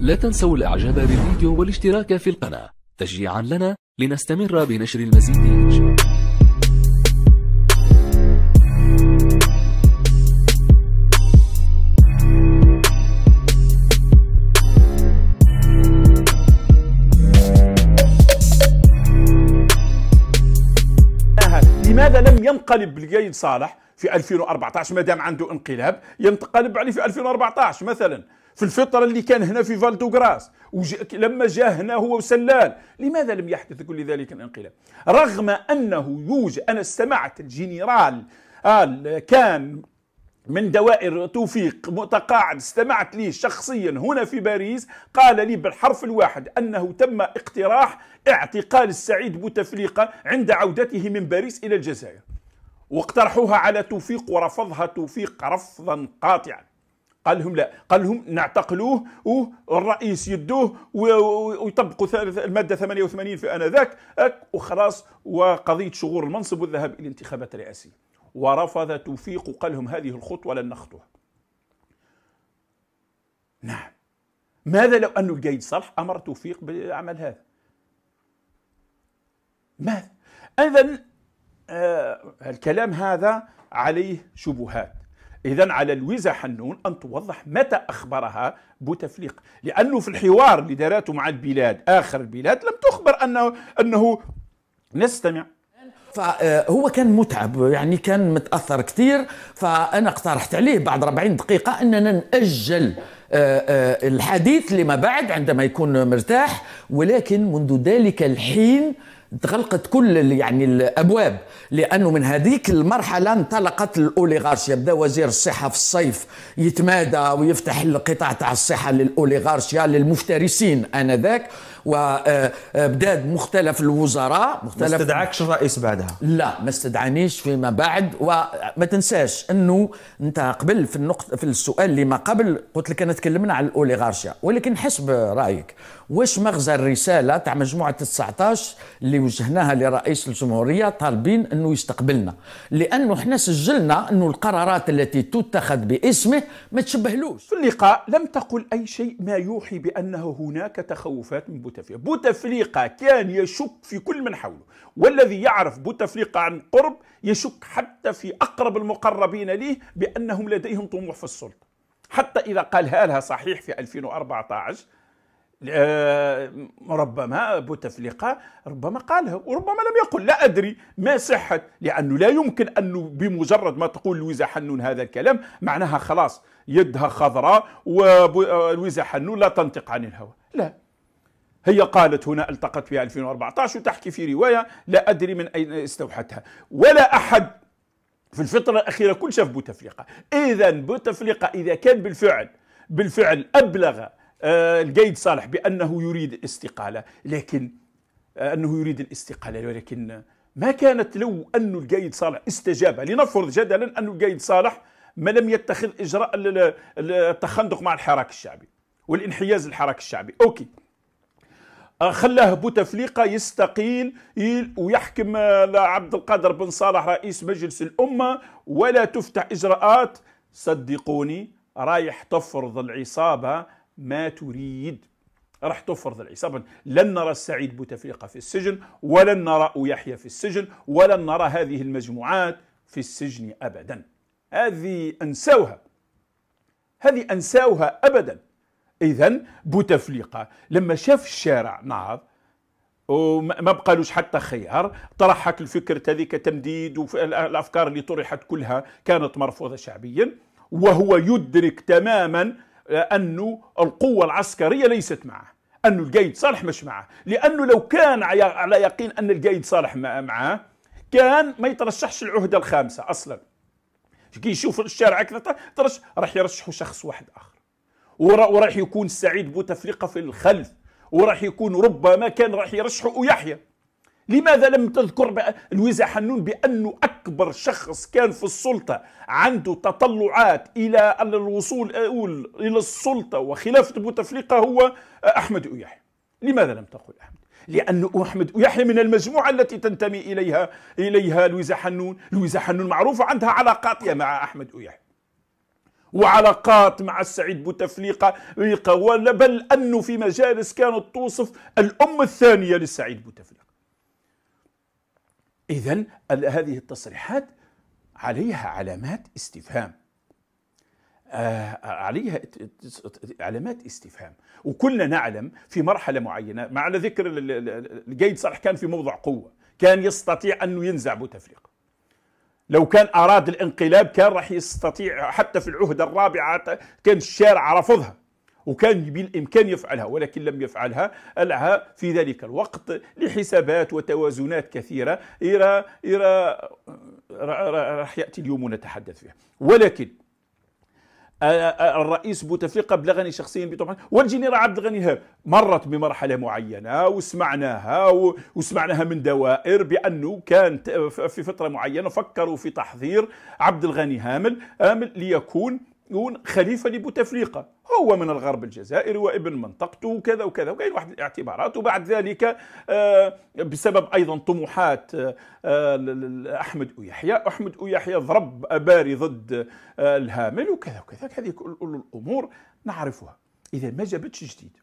لا تنسوا الاعجاب بالفيديو والاشتراك في القناة تشجيعا لنا لنستمر بنشر المزيد لماذا لم ينقلب بالجيد صالح في 2014 ما دام عنده انقلاب ينقلب عليه في 2014 مثلا في الفترة اللي كان هنا في فالتوغراس لما جاء هنا هو وسلال لماذا لم يحدث كل ذلك الانقلاب رغم أنه يوجد أنا استمعت الجنرال آه، كان من دوائر توفيق متقاعد استمعت لي شخصيا هنا في باريس قال لي بالحرف الواحد أنه تم اقتراح اعتقال السعيد بوتفليقة عند عودته من باريس إلى الجزائر واقترحوها على توفيق ورفضها توفيق رفضا قاطعا قال لهم لا قال لهم نعتقلوه والرئيس يدوه ويطبقوا المادة 88 في آنذاك وخلاص وقضية شغور المنصب والذهاب إلى انتخابات رئاسية ورفض توفيق وقال لهم هذه الخطوة لن نخطوها نعم ماذا لو أن القايد صالح أمر توفيق بعمل هذا ماذا إذا آه الكلام هذا عليه شبهات إذا على لويزا حنون أن توضح متى أخبرها بوتفليقة لأنه في الحوار اللي دارته مع البلاد آخر البلاد لم تخبر أنه أنه نستمع فهو آه، كان متعب يعني كان متاثر كثير فانا اقترحت عليه بعد 40 دقيقه اننا ناجل آه، آه، الحديث لما بعد عندما يكون مرتاح ولكن منذ ذلك الحين تغلقت كل يعني الابواب لانه من هذيك المرحله انطلقت الاوليغارشيا بدا وزير الصحه في الصيف يتمادى ويفتح القطاع تاع الصحه للاوليغارشيا للمفترسين انذاك وبداد آه، آه، مختلف الوزراء مختلف ما استدعاكش الرئيس بعدها لا ما استدعانيش فيما بعد وما تنساش انه انت قبل في النقطه في السؤال اللي ما قبل قلت لك انا تكلمنا على الاوليغارشيا ولكن حسب رايك واش مغزى الرساله تاع مجموعه 19 اللي اللي وجهناها لرئيس الجمهوريه طالبين انه يستقبلنا لانه احنا سجلنا انه القرارات التي تتخذ باسمه ما تشبهلوش في اللقاء لم تقل اي شيء ما يوحي بانه هناك تخوفات من بوتفليقه بوتفليقه كان يشك في كل من حوله والذي يعرف بوتفليقه عن قرب يشك حتى في اقرب المقربين ليه بانهم لديهم طموح في السلطه حتى إذا قالها لها صحيح في 2014 آه، ربما بوتفليقة ربما قالها وربما لم يقل لا أدري ما صحة لأنه لا يمكن أنه بمجرد ما تقول لويزا حنون هذا الكلام معناها خلاص يدها خضراء ولويزا آه، حنون لا تنطق عن الهوى لا هي قالت هنا التقت في 2014 وتحكي في رواية لا أدري من أين استوحتها ولا أحد في الفترة الأخيرة كل شاف بوتفليقة إذا بوتفليقة إذا كان بالفعل بالفعل أبلغ آه، القيد صالح بأنه يريد الاستقالة لكن آه، أنه يريد الاستقالة ولكن ما كانت لو أن القيد صالح استجاب لنفرض جدلا أن القيد صالح ما لم يتخذ إجراء التخندق مع الحراك الشعبي والانحياز للحراك الشعبي أوكي آه، خلاه بوتفليقه يستقيل ويحكم عبد القادر بن صالح رئيس مجلس الامه ولا تفتح اجراءات صدقوني رايح تفرض العصابه ما تريد راح تفرض العصابة لن نرى السعيد بوتفليقة في السجن ولن نرى يحيى في السجن ولن نرى هذه المجموعات في السجن أبدا هذه أنساوها هذه أنساوها أبدا إذا بوتفليقة لما شاف الشارع نهض وما بقالوش حتى خيار طرح هاك الفكرة هذيك تمديد والأفكار اللي طرحت كلها كانت مرفوضة شعبيا وهو يدرك تماما لأنه القوة العسكرية ليست معه أن القايد صالح مش معه لأنه لو كان على يقين أن القايد صالح معه كان ما يترشحش العهدة الخامسة أصلا كي يشوف الشارع أكثر ترش راح يرشحوا شخص واحد آخر وراح يكون سعيد بوتفليقة في الخلف وراح يكون ربما كان راح يرشحوا يحيى لماذا لم تذكر لويزا حنون بأنه أكبر شخص كان في السلطة عنده تطلعات إلى الوصول إلى السلطة وخلافة بوتفليقة هو أحمد أيحيى لماذا لم تقل أحمد لأن أحمد يحيى من المجموعة التي تنتمي إليها إليها لويزا حنون لويزا حنون معروفة عندها علاقات مع أحمد يحيى وعلاقات مع السعيد بوتفليقة بل أنه في مجالس كانت توصف الأم الثانية للسعيد بوتفليقة إذا هذه التصريحات عليها علامات استفهام آه عليها علامات استفهام وكلنا نعلم في مرحلة معينة مع على ذكر القيد صالح كان في موضع قوة كان يستطيع أنه ينزع بوتفليقة لو كان أراد الانقلاب كان راح يستطيع حتى في العهدة الرابعة كان الشارع رفضها وكان بالإمكان يفعلها ولكن لم يفعلها ألعها في ذلك الوقت لحسابات وتوازنات كثيرة إلى إلى راح يأتي اليوم ونتحدث فيها ولكن الرئيس بوتفليقه بلغني شخصيا بطبعا والجنرال عبد الغني هاب مرت بمرحله معينه وسمعناها وسمعناها من دوائر بانه كان في فتره معينه فكروا في تحضير عبد الغني هامل امل ليكون يكون خليفة لبوتفليقة هو من الغرب الجزائري وابن منطقته وكذا وكذا وكاين واحد الاعتبارات وبعد ذلك آه، بسبب أيضا طموحات آه، أحمد أويحيى أحمد أويحيى ضرب أباري ضد آه، الهامل وكذا وكذا هذه كل الأمور نعرفها إذا ما جابتش جديد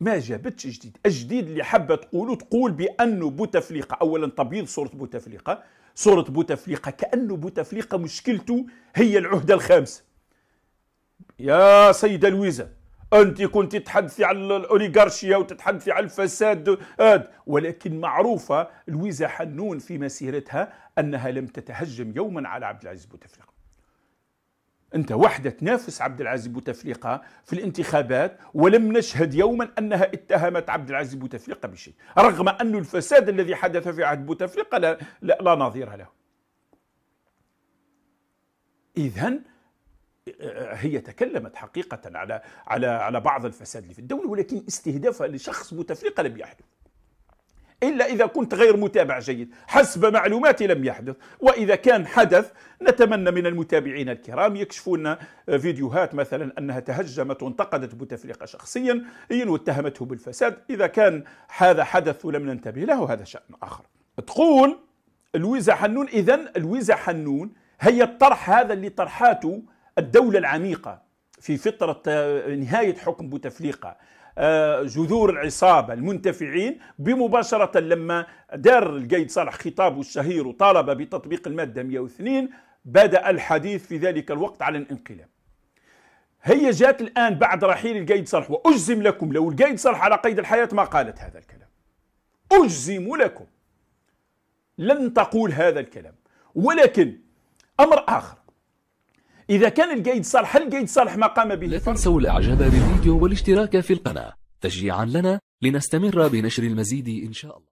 ما جابتش جديد الجديد اللي حابه تقوله تقول بانه بوتفليقه اولا تبييض صوره بوتفليقه صورة بوتفليقة كأنه بوتفليقة مشكلته هي العهدة الخامسة يا سيدة لويزا أنت كنت تتحدثي على الأوليغارشيا وتتحدثي على الفساد آد. ولكن معروفة لويزا حنون في مسيرتها أنها لم تتهجم يوما على عبد العزيز بوتفليقة أنت وحدة تنافس عبد العزيز بوتفليقة في الانتخابات ولم نشهد يوما أنها اتهمت عبد العزيز بوتفليقة بشيء رغم أن الفساد الذي حدث في عهد بوتفليقة لا, لا, لا نظير له إذا هي تكلمت حقيقة على على على بعض الفساد اللي في الدولة ولكن استهدافها لشخص بوتفليقة لم يحدث إلا إذا كنت غير متابع جيد حسب معلوماتي لم يحدث وإذا كان حدث نتمنى من المتابعين الكرام يكشفون فيديوهات مثلا أنها تهجمت وانتقدت بوتفليقة شخصيا واتهمته بالفساد إذا كان هذا حدث ولم ننتبه له هذا شأن آخر تقول لويزا حنون إذا لويزا حنون هي الطرح هذا اللي طرحاته الدولة العميقة في فترة آه، نهاية حكم بوتفليقة جذور العصابة المنتفعين بمباشرة لما دار القيد صالح خطابه الشهير وطالب بتطبيق المادة 102 بدأ الحديث في ذلك الوقت على الانقلاب هي جات الآن بعد رحيل القيد صالح وأجزم لكم لو القيد صالح على قيد الحياة ما قالت هذا الكلام أجزم لكم لن تقول هذا الكلام ولكن أمر آخر إذا كان الجيد صالح هل الجيد صالح ما قام به لا تنسوا الإعجاب بالفيديو والاشتراك في القناة تشجيعا لنا لنستمر بنشر المزيد إن شاء الله